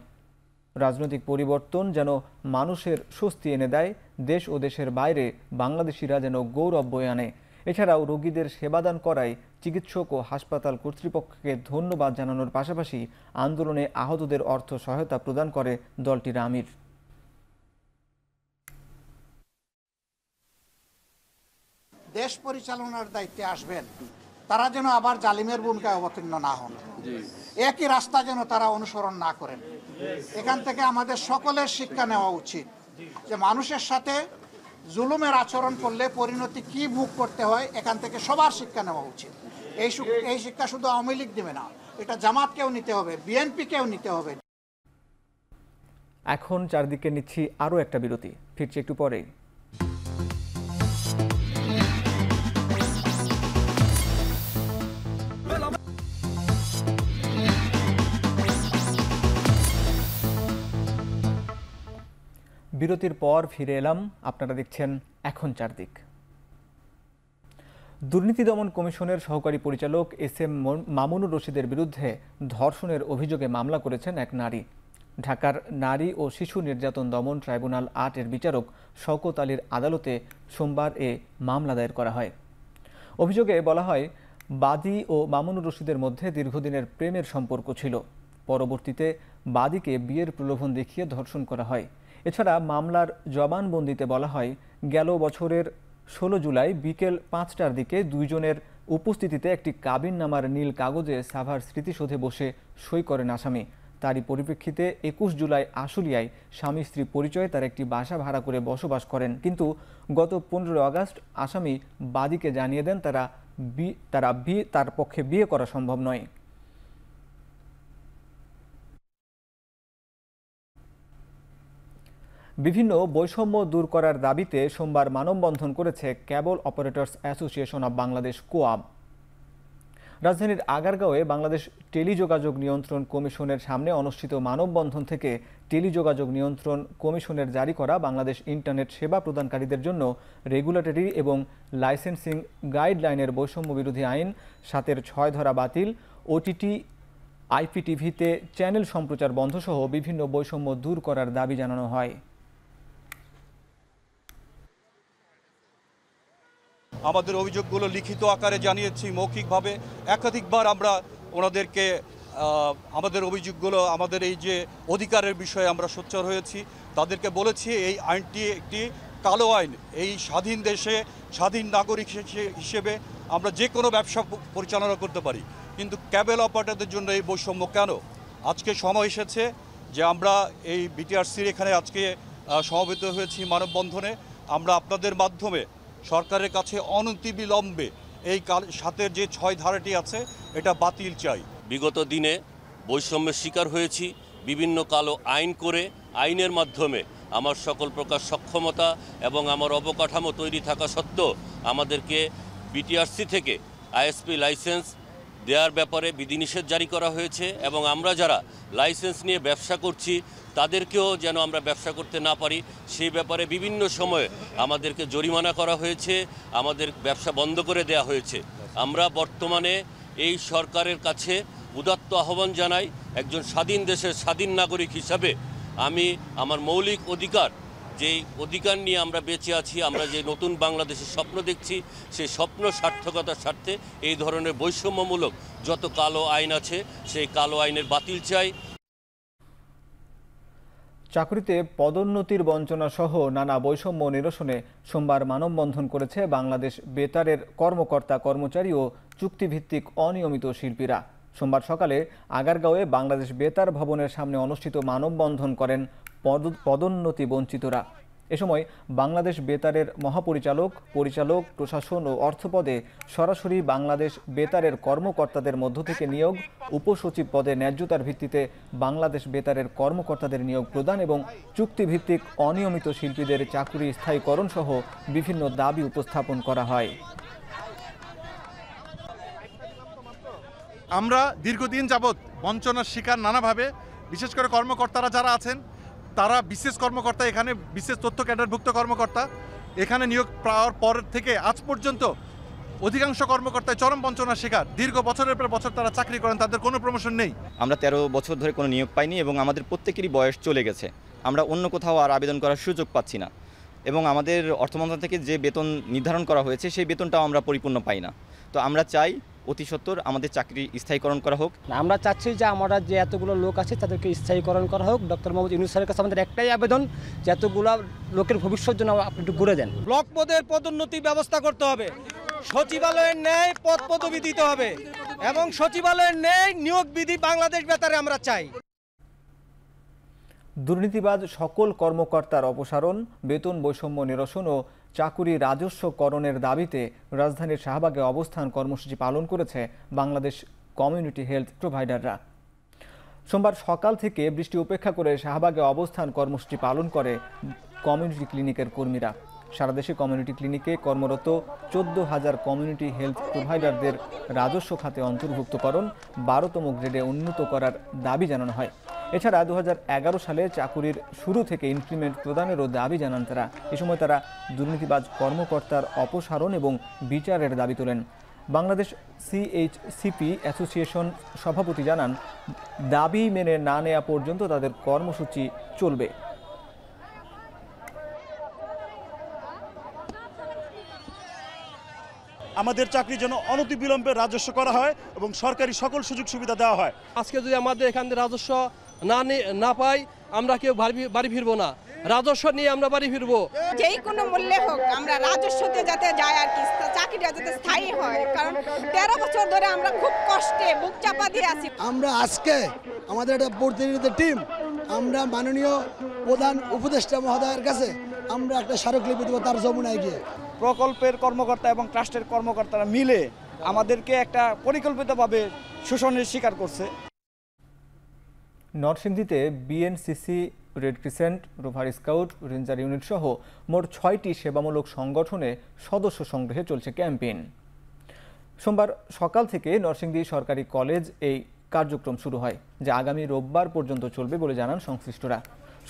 রাজনৈতিক পরিবর্তন যেন মানুষের স্বস্তি এনে দেয় দেশ ও দেশের বাইরে বাংলাদেশিরা যেন গৌরব বয়ে আনে এছাড়াও রোগীদের সেবাদান করায় চিকিৎসক ও হাসপাতাল কর্তৃপক্ষকে ধন্যবাদ জানানোর পাশাপাশি আন্দোলনে আহতদের অর্থ সহায়তা প্রদান করে দলটির আমির দেশ পরিচালনার দায়িত্বে আসবেন তারা যেন আবার জালিমের ভূমিকায় অবতীর্ণ না হন একই রাস্তা যেন তারা অনুসরণ না করেন এখান থেকে আমাদের সকলের শিক্ষা নেওয়া উচিত যে মানুষের সাথে জুলুমের আচরণ করলে পরিণতি কি ভোগ করতে হয় এখান থেকে সবার শিক্ষা নেওয়া উচিত এই এই শিক্ষা শুধু আওয়ামী লীগ দেবে না এটা জামাতকেও নিতে হবে বিএনপিকেও নিতে হবে এখন চারদিকে নিচ্ছি আরও একটা বিরতি ফিরছি একটু পরেই বিরতির পর ফিরে এলাম আপনারা দেখছেন এখন চারদিক দুর্নীতি দমন কমিশনের সহকারী পরিচালক এস এম মামুনুর রশিদের বিরুদ্ধে ধর্ষণের অভিযোগে মামলা করেছেন এক নারী ঢাকার নারী ও শিশু নির্যাতন দমন ট্রাইব্যুনাল আটের বিচারক শওকত আলীর আদালতে সোমবার এ মামলা দায়ের করা হয় অভিযোগে বলা হয় বাদী ও মামুনুর রশিদের মধ্যে দীর্ঘদিনের প্রেমের সম্পর্ক ছিল পরবর্তীতে বাদীকে বিয়ের প্রলোভন দেখিয়ে ধর্ষণ করা হয় এছাড়া মামলার জবানবন্দিতে বলা হয় গেল বছরের ষোলো জুলাই বিকেল পাঁচটার দিকে দুইজনের উপস্থিতিতে একটি কাবিন নামার নীল কাগজে সাভার স্মৃতিসৌধে বসে সই করেন আসামি তারই পরিপ্রেক্ষিতে একুশ জুলাই আশুলিয়ায় স্বামী স্ত্রী পরিচয়ে তার একটি বাসা ভাড়া করে বসবাস করেন কিন্তু গত পনেরোই আগস্ট আসামি বাদীকে জানিয়ে দেন তারা বি তারা বিয়ে তার পক্ষে বিয়ে করা সম্ভব নয় বিভিন্ন বৈষম্য দূর করার দাবিতে সোমবার মানববন্ধন করেছে cable operators association of Bangladesh COAB রাজধানীর আগারগাঁওয়ে বাংলাদেশ টেলিযোগাযোগ নিয়ন্ত্রণ কমিশনের সামনে অনুষ্ঠিত মানববন্ধন থেকে টেলিযোগাযোগ নিয়ন্ত্রণ কমিশনের জারি করা বাংলাদেশ ইন্টারনেট সেবা প্রদানকারীদের জন্য রেগুলেটরি এবং লাইসেন্সিং গাইডলাইনের বৈষম্য বিরোধী আইন সাতের ছয় ধরা বাতিল ওটিটি আইপিটিভিতে চ্যানেল সম্প্রচার বন্ধসহ বিভিন্ন বৈষম্য দূর করার দাবি জানানো হয় আমাদের অভিযোগগুলো লিখিত আকারে জানিয়েছি মৌখিকভাবে একাধিকবার আমরা ওনাদেরকে আমাদের অভিযোগগুলো আমাদের এই যে অধিকারের বিষয়ে আমরা সোচ্চার হয়েছি তাদেরকে বলেছি এই আইনটি একটি কালো আইন এই স্বাধীন দেশে স্বাধীন নাগরিক হিসেবে আমরা যে কোনো ব্যবসা পরিচালনা করতে পারি কিন্তু ক্যাবেল অপারেটারদের জন্য এই বৈষম্য কেন আজকে সময় এসেছে যে আমরা এই বিটিআরসির এখানে আজকে সমবেত হয়েছি মানববন্ধনে আমরা আপনাদের মাধ্যমে সরকারের কাছে অনতিবিলম্বে এই কাল সাতের যে ছয় ধারাটি আছে এটা বাতিল চাই বিগত দিনে বৈষম্যের শিকার হয়েছি বিভিন্ন কালো আইন করে আইনের মাধ্যমে আমার সকল প্রকার সক্ষমতা এবং আমার অবকাঠামো তৈরি থাকা সত্ত্বেও আমাদেরকে বিটিআরসি থেকে আইএসপি লাইসেন্স দেওয়ার ব্যাপারে বিধিনিষেধ জারি করা হয়েছে এবং আমরা যারা লাইসেন্স নিয়ে ব্যবসা করছি তাদেরকেও যেন আমরা ব্যবসা করতে না পারি সেই ব্যাপারে বিভিন্ন সময়ে আমাদেরকে জরিমানা করা হয়েছে আমাদের ব্যবসা বন্ধ করে দেয়া হয়েছে আমরা বর্তমানে এই সরকারের কাছে উদাত্ত আহ্বান জানাই একজন স্বাধীন দেশের স্বাধীন নাগরিক হিসাবে আমি আমার মৌলিক অধিকার যে অধিকার নিয়ে আমরা বেঁচে আছি আমরা যে নতুন বাংলাদেশের স্বপ্ন দেখছি সেই স্বপ্ন সার্থকতার স্বার্থে এই ধরনের বৈষম্যমূলক যত কালো আইন আছে সেই কালো আইনের বাতিল চাই চাকরিতে পদোন্নতির বঞ্চনা সহ নানা বৈষম্য নিরসনে সোমবার মানববন্ধন করেছে বাংলাদেশ বেতারের কর্মকর্তা কর্মচারী ও চুক্তিভিত্তিক অনিয়মিত শিল্পীরা সোমবার সকালে আগারগাঁওয়ে বাংলাদেশ বেতার ভবনের সামনে অনুষ্ঠিত মানববন্ধন করেন পদোন্নতি বঞ্চিতরা এ সময় বাংলাদেশ বেতারের মহাপরিচালক পরিচালক প্রশাসন ও অর্থপদে সরাসরি বাংলাদেশ বেতারের কর্মকর্তাদের মধ্য থেকে নিয়োগ উপসচিব পদে ন্যায্যতার ভিত্তিতে বাংলাদেশ বেতারের কর্মকর্তাদের নিয়োগ প্রদান এবং চুক্তিভিত্তিক অনিয়মিত শিল্পীদের চাকরি স্থায়ীকরণ সহ বিভিন্ন দাবি উপস্থাপন করা হয় আমরা দীর্ঘদিন যাবৎ বঞ্চনার শিকার নানাভাবে বিশেষ করে কর্মকর্তারা যারা আছেন তারা বিশেষ কর্মকর্তা এখানে বিশেষ তথ্য ক্যাডারভুক্ত কর্মকর্তা এখানে নিয়োগ পাওয়ার পর থেকে আজ পর্যন্ত অধিকাংশ কর্মকর্তায় চরম বঞ্চনার শিকার দীর্ঘ বছরের পর বছর তারা চাকরি করেন তাদের কোনো প্রমোশন নেই আমরা তেরো বছর ধরে কোনো নিয়োগ পাইনি এবং আমাদের প্রত্যেকেরই বয়স চলে গেছে আমরা অন্য কোথাও আর আবেদন করার সুযোগ পাচ্ছি না এবং আমাদের অর্থমন্ত্রণালয় থেকে যে বেতন নির্ধারণ করা হয়েছে সেই বেতনটাও আমরা পরিপূর্ণ পাই না তো আমরা চাই অতি সত্তর আমাদের চাকরি স্থায়ীকরণ করা হোক আমরা চাচ্ছি যে আমরা যে এতগুলো লোক আছে তাদেরকে স্থায়ীকরণ করা হোক ডক্টর মোহাম্মদ ইউনুস স্যারের কাছে আমাদের একটাই আবেদন যে এতগুলো লোকের ভবিষ্যৎ জন্য আপনি একটু ঘুরে দেন ব্লক পদের পদোন্নতি ব্যবস্থা করতে হবে সচিবালয়ের ন্যায় পদ পদবি দিতে হবে এবং সচিবালয়ের ন্যায় নিয়োগ বিধি বাংলাদেশ বেতারে আমরা চাই দুর্নীতিবাজ সকল কর্মকর্তার অপসারণ বেতন বৈষম্য নিরসন ও চাকুরি রাজস্বকরণের দাবিতে রাজধানীর শাহবাগে অবস্থান কর্মসূচি পালন করেছে বাংলাদেশ কমিউনিটি হেলথ প্রোভাইডাররা সোমবার সকাল থেকে বৃষ্টি উপেক্ষা করে শাহবাগে অবস্থান কর্মসূচি পালন করে কমিউনিটি ক্লিনিকের কর্মীরা সারা দেশে কমিউনিটি ক্লিনিকে কর্মরত চোদ্দ হাজার কমিউনিটি হেলথ প্রোভাইডারদের রাজস্ব খাতে অন্তর্ভুক্তকরণ বারোতম গ্রেডে উন্নত করার দাবি জানানো হয় এছাড়া দু হাজার সালে চাকুরির শুরু থেকে ইনক্রিমেন্ট প্রদানেরও দাবি জানান তারা এ সময় তারা দুর্নীতিবাজ কর্মকর্তার অপসারণ এবং বিচারের দাবি তোলেন বাংলাদেশ সিএইচসিপি অ্যাসোসিয়েশন সভাপতি জানান দাবি মেনে না নেওয়া পর্যন্ত তাদের কর্মসূচি চলবে আমাদের চাকরি যেন অনতিবিলম্বে রাজস্ব করা হয় এবং সরকারি সকল সুযোগ সুবিধা দেওয়া হয় আজকে যদি আমাদের এখান থেকে রাজস্ব না না পাই আমরা কেউ বাড়ি ফিরবো না রাজস্ব নিয়ে আমরা বাড়ি ফিরবো যেই কোনো মূল্যে হোক আমরা দিয়ে যাতে যায় আর কি চাকরিটা যাতে স্থায়ী হয় কারণ তেরো বছর ধরে আমরা খুব কষ্টে বুক চাপা দিয়ে আছি আমরা আজকে আমাদের একটা প্রতিনিধি টিম আমরা মাননীয় প্রধান উপদেষ্টা মহোদয়ের কাছে আমরা একটা স্মারকলিপি দেবো তার যমুনায় গিয়ে প্রকল্পের কর্মকর্তা এবং ট্রাস্টের কর্মকর্তারা মিলে আমাদেরকে একটা পরিকল্পিতভাবে শোষণের শিকার করছে নরসিংদীতে BNCC red crescent rover scout ranger unit সহ মোট ছয়টি সেবামূলক সংগঠনে সদস্য সংগ্রহে চলছে ক্যাম্পেইন সোমবার সকাল থেকে নরসিংদী সরকারি কলেজ এই কার্যক্রম শুরু হয় যা আগামী রোববার পর্যন্ত চলবে বলে জানান সংশ্লিষ্টরা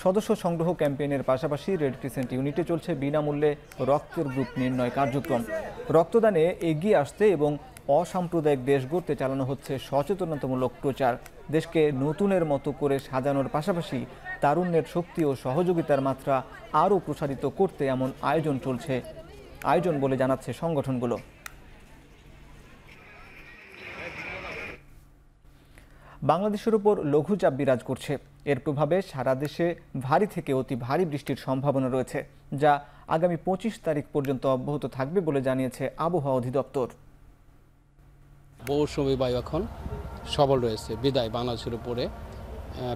সদস্য সংগ্রহ ক্যাম্পেইনের পাশাপাশি রেড ক্রিসেন্ট ইউনিটে চলছে বিনামূল্যে রক্তের গ্রুপ নির্ণয় কার্যক্রম রক্তদানে এগিয়ে আসতে এবং অসাম্প্রদায়িক দেশ গড়তে চালানো হচ্ছে সচেতনতামূলক প্রচার দেশকে নতুনের মতো করে সাজানোর পাশাপাশি তারুণ্যের শক্তি ও সহযোগিতার মাত্রা আরও প্রসারিত করতে এমন আয়োজন চলছে আয়োজন বলে জানাচ্ছে সংগঠনগুলো বাংলাদেশের উপর লঘুচাপ বিরাজ করছে এর প্রভাবে সারা দেশে ভারী থেকে অতি ভারী বৃষ্টির সম্ভাবনা রয়েছে যা আগামী পঁচিশ তারিখ পর্যন্ত অব্যাহত থাকবে বলে জানিয়েছে আবহাওয়া অধিদপ্তর মৌসুমি বায়ু এখন সবল রয়েছে বিদায় বাংলাদেশের উপরে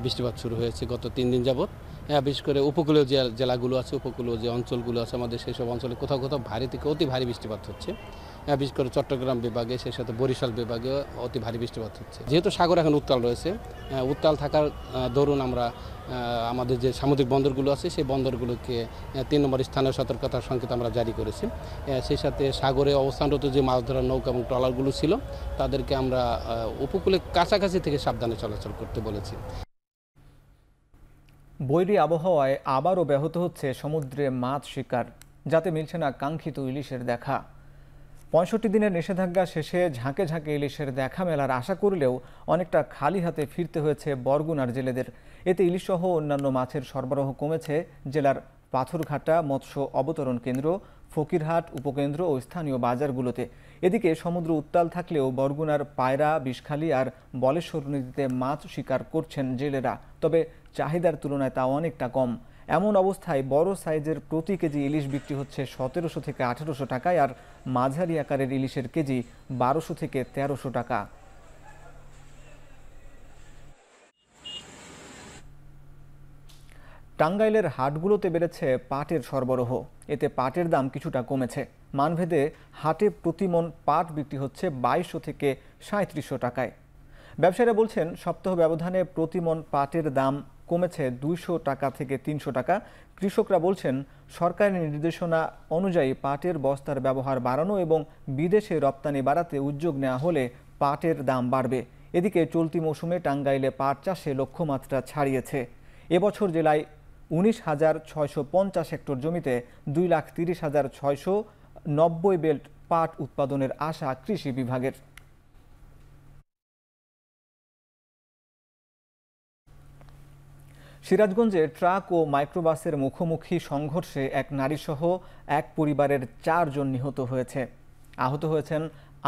বৃষ্টিপাত শুরু হয়েছে গত তিন দিন যাবৎ হ্যাঁ বিশেষ করে উপকূলীয় যে জেলাগুলো আছে উপকূলীয় যে অঞ্চলগুলো আছে আমাদের সেই সব অঞ্চলে কোথাও কোথাও ভারী থেকে অতি ভারী বৃষ্টিপাত হচ্ছে হ্যাঁ, বিশেষ করে চট্টগ্রাম বিভাগে সেই সাথে বরিশাল বিভাগে অতি ভারী বৃষ্টিপাত হচ্ছে যেহেতু সাগর এখন উত্তাল রয়েছে হ্যাঁ, উত্তাল থাকার দরুন আমরা আমাদের যে সামুদ্রিক বন্দরগুলো আছে সেই বন্দরগুলোকে হ্যাঁ, তিন নম্বর স্থানের সতর্কতার সংকেত আমরা জারি করেছি সেই সাথে সাগরে অবস্থানরত যে মাছ ধরার নৌকা এবং ট্রলারগুলো ছিল তাদেরকে আমরা উপকূলে কাছাকাছি থেকে সাবধানে চলাচল করতে বলেছি বৈরী আবহাওয়ায় আবারও ব্যাহত হচ্ছে সমুদ্রে মাছ শিকার যাতে মিলছে না কাঙ্ক্ষিত ইলিশের দেখা পঁয়ষট্টি দিনের নিষেধাজ্ঞা শেষে ঝাঁকে ঝাঁকে ইলিশের দেখা মেলার আশা করলেও অনেকটা খালি হাতে ফিরতে হয়েছে বরগুনার জেলেদের এতে ইলিশসহ অন্যান্য মাছের সরবরাহ কমেছে জেলার পাথরঘাটা মৎস্য অবতরণ কেন্দ্র ফকিরহাট উপকেন্দ্র ও স্থানীয় বাজারগুলোতে এদিকে সমুদ্র উত্তাল থাকলেও বরগুনার পায়রা বিষখালি আর বলেশ্বর নদীতে মাছ শিকার করছেন জেলেরা তবে চাহিদার তুলনায় তা অনেকটা কম এমন অবস্থায় বড় সাইজের প্রতি কেজি ইলিশ বিক্রি হচ্ছে সতেরোশো থেকে আঠেরোশো টাকায় আর মাঝারি আকারের ইলিশের কেজি বারোশো থেকে তেরোশো টাকা টাঙ্গাইলের হাটগুলোতে বেড়েছে পাটের সরবরাহ এতে পাটের দাম কিছুটা কমেছে মানভেদে হাটে প্রতিমন পাট বিক্রি হচ্ছে বাইশশো থেকে সাঁত্রিশশো টাকায় ব্যবসায়ীরা বলছেন সপ্তাহ ব্যবধানে প্রতিমন পাটের দাম কমেছে দুইশো টাকা থেকে তিনশো টাকা কৃষকরা বলছেন সরকারের নির্দেশনা অনুযায়ী পাটের বস্তার ব্যবহার বাড়ানো এবং বিদেশে রপ্তানি বাড়াতে উদ্যোগ নেওয়া হলে পাটের দাম বাড়বে এদিকে চলতি মৌসুমে টাঙ্গাইলে পাট চাষে লক্ষ্যমাত্রা ছাড়িয়েছে এবছর জেলায় উনিশ হাজার ছয়শো পঞ্চাশ হেক্টর জমিতে দুই লাখ তিরিশ হাজার ছয়শো নব্বই বেল্ট পাট উৎপাদনের আশা কৃষি বিভাগের সিরাজগঞ্জে ট্রাক ও মাইক্রোবাসের মুখোমুখি সংঘর্ষে এক নারীসহ এক পরিবারের চারজন নিহত হয়েছে আহত হয়েছেন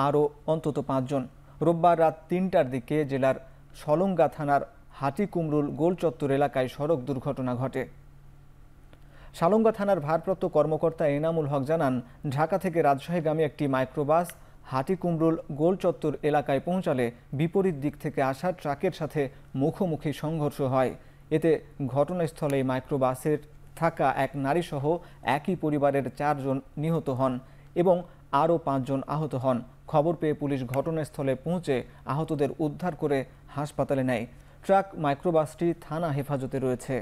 আরও অন্তত পাঁচজন রোববার রাত তিনটার দিকে জেলার সলঙ্গা থানার হাটিকুমরুল গোলচত্বর এলাকায় সড়ক দুর্ঘটনা ঘটে সালঙ্গা থানার ভারপ্রাপ্ত কর্মকর্তা এনামুল হক জানান ঢাকা থেকে রাজশাহীগামী একটি মাইক্রোবাস হাটিকুমরুল গোলচত্বর এলাকায় পৌঁছালে বিপরীত দিক থেকে আসা ট্রাকের সাথে মুখোমুখি সংঘর্ষ হয় এতে ঘটনাস্থলেই মাইক্রোবাসের থাকা এক নারীসহ একই পরিবারের চারজন নিহত হন এবং আরও পাঁচজন আহত হন খবর পেয়ে পুলিশ ঘটনাস্থলে পৌঁছে আহতদের উদ্ধার করে হাসপাতালে নেয় ট্রাক মাইক্রোবাসটি থানা হেফাজতে রয়েছে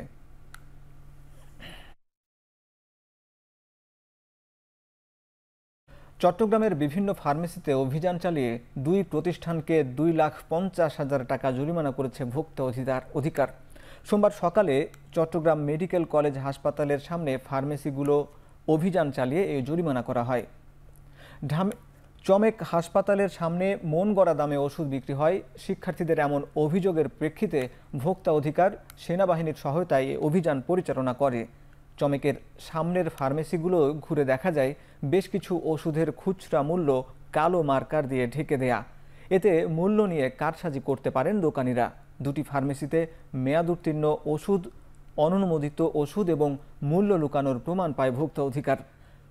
চট্টগ্রামের বিভিন্ন ফার্মেসিতে অভিযান চালিয়ে দুই প্রতিষ্ঠানকে দুই লাখ পঞ্চাশ হাজার টাকা জরিমানা করেছে ভোক্তা অধিকার অধিকার সোমবার সকালে চট্টগ্রাম মেডিকেল কলেজ হাসপাতালের সামনে ফার্মেসিগুলো অভিযান চালিয়ে এই জরিমানা করা হয় চমেক হাসপাতালের সামনে মন গড়া দামে ওষুধ বিক্রি হয় শিক্ষার্থীদের এমন অভিযোগের প্রেক্ষিতে ভোক্তা অধিকার সেনাবাহিনীর সহায়তায় এ অভিযান পরিচালনা করে চমেকের সামনের ফার্মেসিগুলো ঘুরে দেখা যায় বেশ কিছু ওষুধের খুচরা মূল্য কালো মার্কার দিয়ে ঢেকে দেয়া এতে মূল্য নিয়ে কারসাজি করতে পারেন দোকানিরা দুটি ফার্মেসিতে মেয়াদ উত্তীর্ণ ওষুধ অননুমোদিত ওষুধ এবং মূল্য লুকানোর প্রমাণ পায় ভোক্তা অধিকার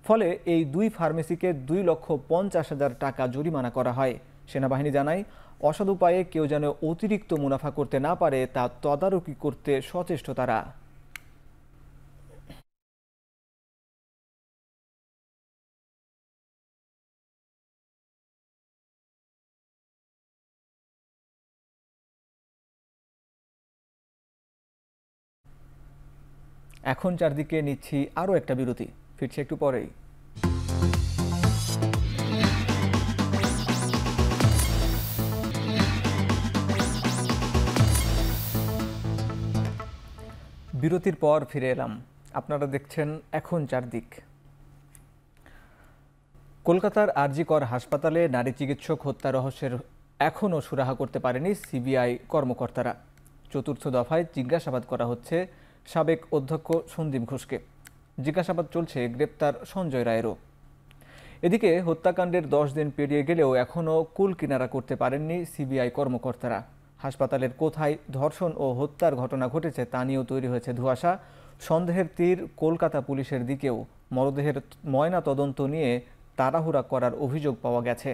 ফলে এই দুই ফার্মেসিকে দুই লক্ষ পঞ্চাশ হাজার টাকা জরিমানা করা হয় সেনাবাহিনী জানায় অসদ উপায়ে কেউ যেন অতিরিক্ত মুনাফা করতে না পারে তা তদারকি করতে সচেষ্ট তারা এখন চারদিকে নিচ্ছি আরও একটা বিরতি ফিরছি একটু পরেই বিরতির পর ফিরে এলাম আপনারা দেখছেন এখন চারদিক কলকাতার আরজিকর হাসপাতালে নারী চিকিৎসক হত্যা রহস্যের এখনও সুরাহা করতে পারেনি সিবিআই কর্মকর্তারা চতুর্থ দফায় জিজ্ঞাসাবাদ করা হচ্ছে সাবেক অধ্যক্ষ সন্দীপ ঘোষকে জিজ্ঞাসাবাদ চলছে গ্রেপ্তার সঞ্জয় রায়েরও এদিকে হত্যাকাণ্ডের দশ দিন পেরিয়ে গেলেও এখনও কুল কিনারা করতে পারেননি সিবিআই কর্মকর্তারা হাসপাতালের কোথায় ধর্ষণ ও হত্যার ঘটনা ঘটেছে তা নিয়েও তৈরি হয়েছে ধোঁয়াশা সন্দেহের তীর কলকাতা পুলিশের দিকেও মরদেহের ময়না তদন্ত নিয়ে তাড়াহুড়া করার অভিযোগ পাওয়া গেছে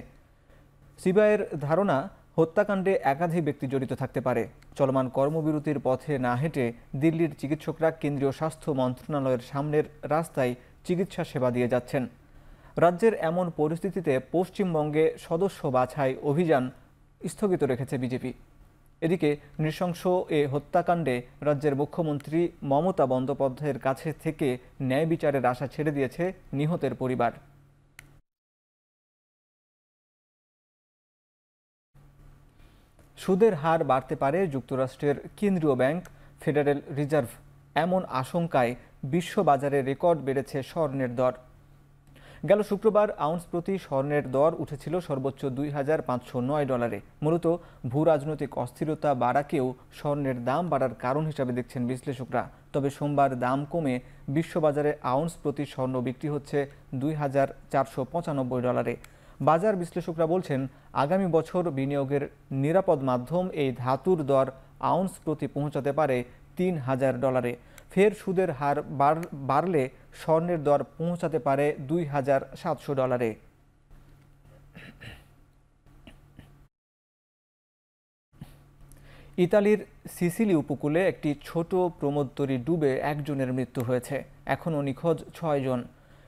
সিবিআইয়ের ধারণা হত্যাকাণ্ডে একাধিক ব্যক্তি জড়িত থাকতে পারে চলমান কর্মবিরতির পথে না হেঁটে দিল্লির চিকিৎসকরা কেন্দ্রীয় স্বাস্থ্য মন্ত্রণালয়ের সামনের রাস্তায় চিকিৎসা সেবা দিয়ে যাচ্ছেন রাজ্যের এমন পরিস্থিতিতে পশ্চিমবঙ্গে সদস্য বাছাই অভিযান স্থগিত রেখেছে বিজেপি এদিকে নৃশংস এ হত্যাকাণ্ডে রাজ্যের মুখ্যমন্ত্রী মমতা বন্দ্যোপাধ্যায়ের কাছে থেকে ন্যায় বিচারের আশা ছেড়ে দিয়েছে নিহতের পরিবার সুদের হার বাড়তে পারে যুক্তরাষ্ট্রের কেন্দ্রীয় ব্যাংক ফেডারেল রিজার্ভ এমন আশঙ্কায় বিশ্ববাজারে রেকর্ড বেড়েছে স্বর্ণের দর গেল শুক্রবার আউন্স প্রতি স্বর্ণের দর উঠেছিল সর্বোচ্চ দুই হাজার পাঁচশো নয় ডলারে মূলত ভূ রাজনৈতিক অস্থিরতা বাড়াকেও স্বর্ণের দাম বাড়ার কারণ হিসাবে দেখছেন বিশ্লেষকরা তবে সোমবার দাম কমে বিশ্ববাজারে আউন্স প্রতি স্বর্ণ বিক্রি হচ্ছে দুই হাজার চারশো পঁচানব্বই ডলারে বাজার বিশ্লেষকরা বলছেন আগামী বছর বিনিয়োগের নিরাপদ মাধ্যম এই ধাতুর দর আউন্স প্রতি পৌঁছাতে পারে তিন হাজার ডলারে ফের সুদের হার বাড়লে স্বর্ণের দর পৌঁছাতে পারে দুই হাজার সাতশো ডলারে ইতালির সিসিলি উপকূলে একটি ছোট প্রমোদতরী ডুবে একজনের মৃত্যু হয়েছে এখনও নিখোঁজ ছয়জন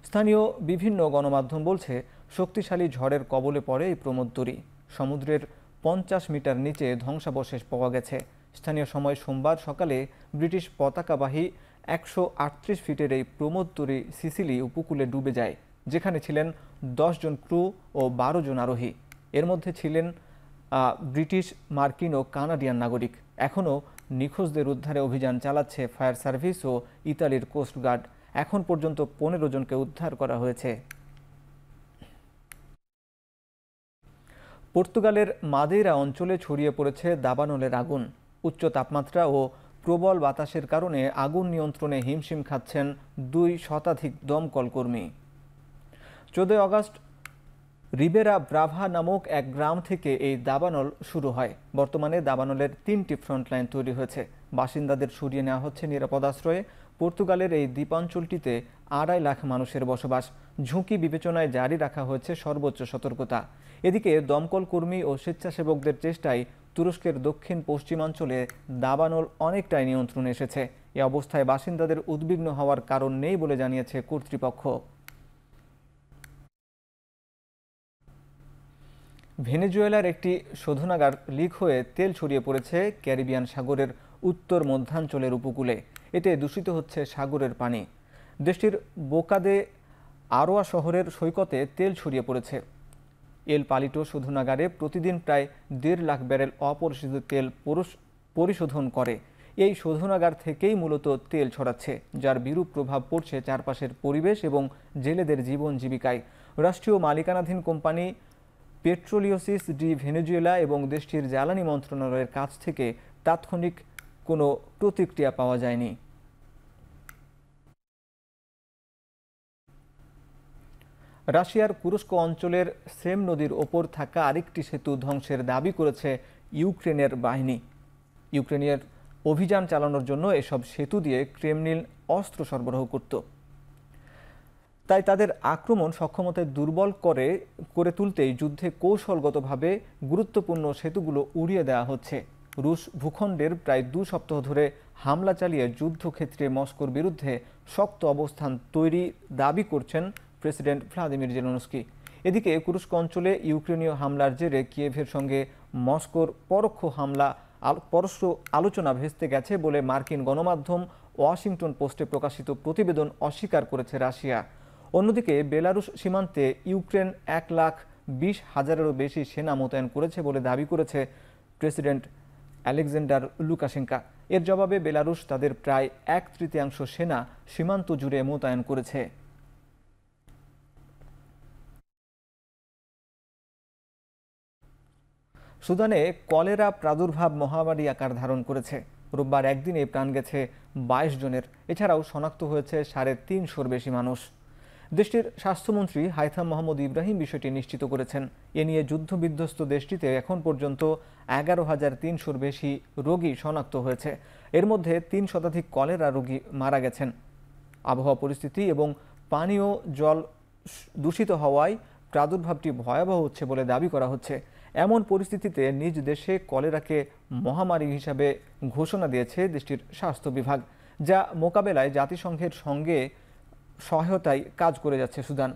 স্থানীয় বিভিন্ন গণমাধ্যম বলছে শক্তিশালী ঝড়ের কবলে পড়ে এই প্রমোদ্দুরি সমুদ্রের পঞ্চাশ মিটার নিচে ধ্বংসাবশেষ পাওয়া গেছে স্থানীয় সময় সোমবার সকালে ব্রিটিশ পতাকাবাহী একশো আটত্রিশ ফিটের এই প্রমোদ্দুরি সিসিলি উপকূলে ডুবে যায় যেখানে ছিলেন জন ক্রু ও বারো জন আরোহী এর মধ্যে ছিলেন ব্রিটিশ মার্কিন ও কানাডিয়ান নাগরিক এখনও নিখোঁজদের উদ্ধারে অভিযান চালাচ্ছে ফায়ার সার্ভিস ও ইতালির কোস্টগার্ড এখন পর্যন্ত পনেরো জনকে উদ্ধার করা হয়েছে পর্তুগালের মাদেরা অঞ্চলে ছড়িয়ে পড়েছে দাবানলের আগুন উচ্চ তাপমাত্রা ও প্রবল বাতাসের কারণে আগুন নিয়ন্ত্রণে হিমশিম খাচ্ছেন দুই শতাধিক দমকল কর্মী চোদ্দই অগস্ট রিবেরা ব্রাভা নামক এক গ্রাম থেকে এই দাবানল শুরু হয় বর্তমানে দাবানলের তিনটি ফ্রন্টলাইন তৈরি হয়েছে বাসিন্দাদের সরিয়ে নেওয়া হচ্ছে নিরাপদ আশ্রয়ে পর্তুগালের এই দ্বীপাঞ্চলটিতে আড়াই লাখ মানুষের বসবাস ঝুঁকি বিবেচনায় জারি রাখা হয়েছে সর্বোচ্চ সতর্কতা এদিকে দমকল কর্মী ও স্বেচ্ছাসেবকদের চেষ্টায় তুরস্কের দক্ষিণ পশ্চিমাঞ্চলে দাবানল অনেকটাই নিয়ন্ত্রণে এসেছে এ অবস্থায় বাসিন্দাদের উদ্বিগ্ন হওয়ার কারণ নেই বলে জানিয়েছে কর্তৃপক্ষ ভেনেজুয়েলার একটি শোধনাগার লিক হয়ে তেল ছড়িয়ে পড়েছে ক্যারিবিয়ান সাগরের উত্তর মধ্যাঞ্চলের উপকূলে এতে দূষিত হচ্ছে সাগরের পানি দেশটির বোকাদে আরোয়া শহরের সৈকতে তেল ছড়িয়ে পড়েছে এল পালিটো শোধনাগারে প্রতিদিন প্রায় দেড় লাখ ব্যারেল অপরিশোধিত তেল পরিশোধন করে এই শোধনাগার থেকেই মূলত তেল ছড়াচ্ছে যার বিরূপ প্রভাব পড়ছে চারপাশের পরিবেশ এবং জেলেদের জীবন জীবিকায় রাষ্ট্রীয় মালিকানাধীন কোম্পানি পেট্রোলিওসিস ডি ভেনেজুয়েলা এবং দেশটির জ্বালানি মন্ত্রণালয়ের কাছ থেকে তাৎক্ষণিক কোনো প্রতিক্রিয়া পাওয়া যায়নি রাশিয়ার কুরস্ক অঞ্চলের সেম নদীর ওপর থাকা আরেকটি সেতু ধ্বংসের দাবি করেছে ইউক্রেনের বাহিনী ইউক্রেনের অভিযান চালানোর জন্য এসব সেতু দিয়ে ক্রেমলিন অস্ত্র সরবরাহ করত তাই তাদের আক্রমণ সক্ষমতায় দুর্বল করে করে তুলতেই যুদ্ধে কৌশলগতভাবে গুরুত্বপূর্ণ সেতুগুলো উড়িয়ে দেওয়া হচ্ছে রুশ ভূখণ্ডের প্রায় দু সপ্তাহ ধরে হামলা চালিয়ে যুদ্ধক্ষেত্রে মস্কোর বিরুদ্ধে শক্ত অবস্থান তৈরি দাবি করছেন প্রেসিডেন্ট ভ্লাদিমির জেলনস্কি এদিকে কুরুস্ক অঞ্চলে ইউক্রেনীয় হামলার জেরে কিয়েভের সঙ্গে মস্কোর পরোক্ষ হামলা পরস্য আলোচনা ভেস্তে গেছে বলে মার্কিন গণমাধ্যম ওয়াশিংটন পোস্টে প্রকাশিত প্রতিবেদন অস্বীকার করেছে রাশিয়া অন্যদিকে বেলারুশ সীমান্তে ইউক্রেন এক লাখ বিশ হাজারেরও বেশি সেনা মোতায়েন করেছে বলে দাবি করেছে প্রেসিডেন্ট আলেকজান্ডার লুকাশেঙ্কা এর জবাবে বেলারুশ তাদের প্রায় এক তৃতীয়াংশ সেনা সীমান্ত জুড়ে মোতায়েন করেছে সুদানে কলেরা প্রাদুর্ভাব মহামারী আকার ধারণ করেছে রোববার একদিনে প্রাণ গেছে বাইশ জনের এছাড়াও শনাক্ত হয়েছে সাড়ে তিনশোর বেশি মানুষ দেশটির স্বাস্থ্যমন্ত্রী হাইথাম মোহাম্মদ ইব্রাহিম বিষয়টি নিশ্চিত করেছেন এ নিয়ে যুদ্ধবিধ্বস্ত দেশটিতে এখন পর্যন্ত এগারো হাজার তিনশোর বেশি রোগী শনাক্ত হয়েছে এর মধ্যে তিন শতাধিক কলেরা রোগী মারা গেছেন আবহাওয়া পরিস্থিতি এবং পানীয় জল দূষিত হওয়ায় প্রাদুর্ভাবটি ভয়াবহ হচ্ছে বলে দাবি করা হচ্ছে এমন পরিস্থিতিতে নিজ দেশে কলেরাকে মহামারী হিসাবে ঘোষণা দিয়েছে দেশটির স্বাস্থ্য বিভাগ যা মোকাবেলায় জাতিসংঘের সঙ্গে সহায়তায় কাজ করে যাচ্ছে সুদান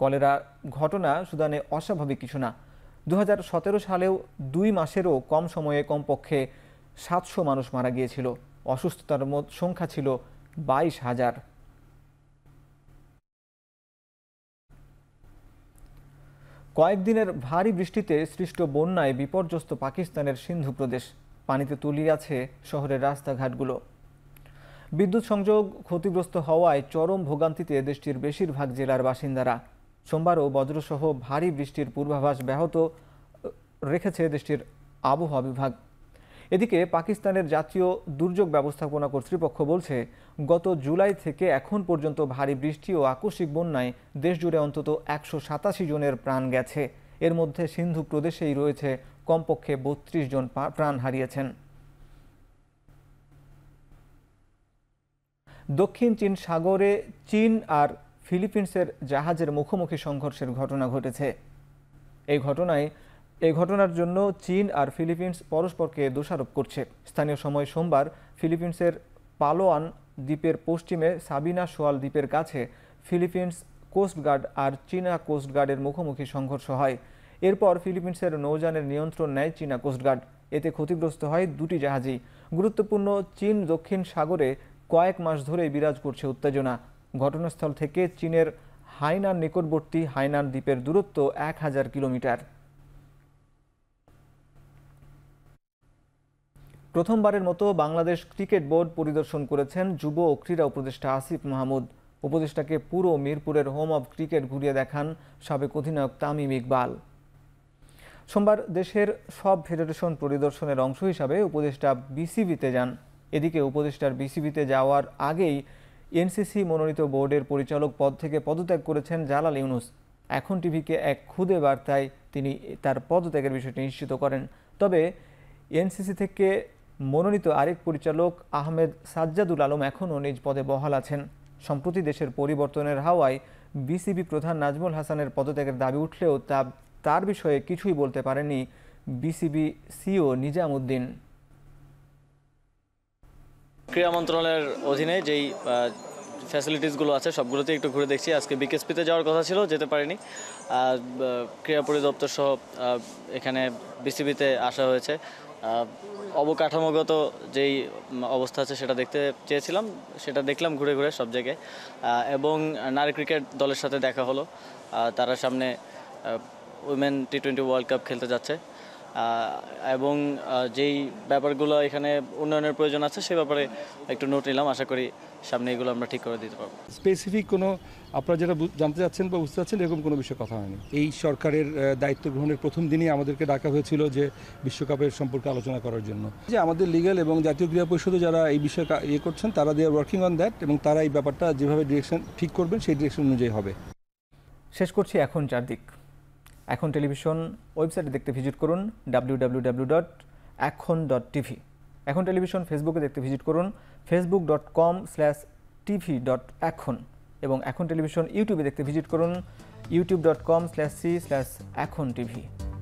কলেরা ঘটনা সুদানে অস্বাভাবিক কিছু না দু সালেও দুই মাসেরও কম সময়ে কমপক্ষে সাতশো মানুষ মারা গিয়েছিল অসুস্থতার মোট সংখ্যা ছিল বাইশ হাজার কয়েকদিনের ভারী বৃষ্টিতে সৃষ্ট বন্যায় বিপর্যস্ত পাকিস্তানের সিন্ধু প্রদেশ পানিতে তুলিয়াছে শহরের রাস্তাঘাটগুলো বিদ্যুৎ সংযোগ ক্ষতিগ্রস্ত হওয়ায় চরম ভোগান্তিতে দেশটির বেশিরভাগ জেলার বাসিন্দারা সোমবারও বজ্রসহ ভারী বৃষ্টির পূর্বাভাস ব্যাহত রেখেছে দেশটির আবহাওয়া বিভাগ এদিকে পাকিস্তানের জাতীয় দুর্যোগ ব্যবস্থাপনা কর্তৃপক্ষ বলছে গত জুলাই থেকে এখন পর্যন্ত ভারী বৃষ্টি ও আকস্মিক বন্যায় দেশজুড়ে অন্তত একশো সাতাশি জনের প্রাণ গেছে এর মধ্যে সিন্ধু প্রদেশেই রয়েছে কমপক্ষে বত্রিশ জন প্রাণ হারিয়েছেন দক্ষিণ চীন সাগরে চীন আর ফিলিপিন্সের জাহাজের মুখোমুখি সংঘর্ষের ঘটনা ঘটেছে এই ঘটনায় এই ঘটনার জন্য চীন আর ফিলিপিন্স পরস্পরকে দোষারোপ করছে স্থানীয় সময় সোমবার ফিলিপিন্সের পালোয়ান দ্বীপের পশ্চিমে সাবিনা সোয়াল দ্বীপের কাছে ফিলিপিন্স কোস্টগার্ড আর চীনা কোস্টগার্ডের মুখোমুখি সংঘর্ষ হয় এরপর ফিলিপিন্সের নৌযানের নিয়ন্ত্রণ নেয় চীনা কোস্টগার্ড এতে ক্ষতিগ্রস্ত হয় দুটি জাহাজই গুরুত্বপূর্ণ চীন দক্ষিণ সাগরে কয়েক মাস ধরেই বিরাজ করছে উত্তেজনা ঘটনাস্থল থেকে চীনের হাইনান নিকটবর্তী হাইনান দ্বীপের দূরত্ব এক হাজার কিলোমিটার প্রথমবারের মতো বাংলাদেশ ক্রিকেট বোর্ড পরিদর্শন করেছেন যুব ও ক্রীড়া উপদেষ্টা আসিফ মাহমুদ উপদেষ্টাকে পুরো মিরপুরের হোম অব ক্রিকেট ঘুরিয়ে দেখান সাবেক অধিনায়ক তামিম ইকবাল সোমবার দেশের সব ফেডারেশন পরিদর্শনের অংশ হিসাবে উপদেষ্টা বিসিবিতে যান এদিকে উপদেষ্টার বিসিবিতে যাওয়ার আগেই এনসিসি মনোনীত বোর্ডের পরিচালক পদ থেকে পদত্যাগ করেছেন জালাল ইউনুস এখন টিভিকে এক ক্ষুদে বার্তায় তিনি তার পদত্যাগের বিষয়টি নিশ্চিত করেন তবে এনসিসি থেকে মনোনীত আরেক পরিচালক আহমেদ সাজ্জাদুল আলম এখনও নিজ পদে বহাল আছেন সম্প্রতি দেশের পরিবর্তনের হাওয়ায় বিসিবি প্রধান নাজমুল হাসানের পদত্যাগের দাবি উঠলেও তা তার বিষয়ে কিছুই বলতে পারেনি বিসিবি সিও নিজামউদ্দিন ক্রীড়া মন্ত্রণালয়ের অধীনে যেই ফ্যাসিলিটিসগুলো আছে সবগুলোতে একটু ঘুরে দেখছি আজকে বিকেএসপিতে যাওয়ার কথা ছিল যেতে পারিনি ক্রীড়া পরিদপ্তর সহ এখানে বিসিবিতে আসা হয়েছে অবকাঠামোগত যেই অবস্থা আছে সেটা দেখতে চেয়েছিলাম সেটা দেখলাম ঘুরে ঘুরে সব জায়গায় এবং নারী ক্রিকেট দলের সাথে দেখা হলো তারা সামনে women T twenty World Cup খেলতে যাচ্ছে এবং যেই ব্যাপারগুলো এখানে উন্নয়নের প্রয়োজন আছে সে ব্যাপারে একটু নোট নিলাম আশা করি সামনে এগুলো আমরা ঠিক করে দিতে পারবো স্পেসিফিক কোনো আপনারা যেটা জানতে চাচ্ছেন বা বুঝতে চাচ্ছেন এরকম কোনো বিষয়ে কথা হয়নি এই সরকারের দায়িত্ব গ্রহণের প্রথম দিনই আমাদেরকে ডাকা হয়েছিল যে বিশ্বকাপের সম্পর্কে আলোচনা করার জন্য যে আমাদের লিগ্যাল এবং জাতীয় ক্রীড়া পরিষদে যারা এই বিষয়ে ইয়ে করছেন তারা দিয়ে ওয়ার্কিং অন দ্যাট এবং তারা এই ব্যাপারটা যেভাবে ডিরেকশন ঠিক করবেন সেই ডিরেকশন অনুযায়ী হবে শেষ করছি এখন চারদিক এখন টেলিভিশন ওয়েবসাইটে দেখতে ভিজিট করুন W W dot Ekhon dot TV Ekhon television ফেসবুকে দেখতে ভিজিট করুন Facebook dot com slash TV dot Ekhon এবং এখন টেলিভিশন ইউটিউবে দেখতে ভিজিট করুন YouTube dot com slash C slash Ekhon TV